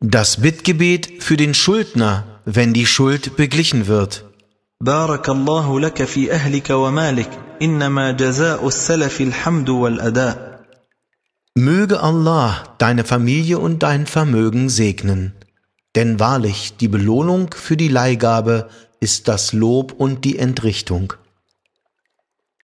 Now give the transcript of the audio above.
Das Bittgebet für den Schuldner, wenn die Schuld beglichen wird. بارك الله لك في أهلك ومالك إنما جزاء السلف الحمد والأداء Möge Allah deine Familie und dein Vermögen segnen. Denn wahrlich, die Belohnung für die Leihgabe ist das Lob und die Entrichtung.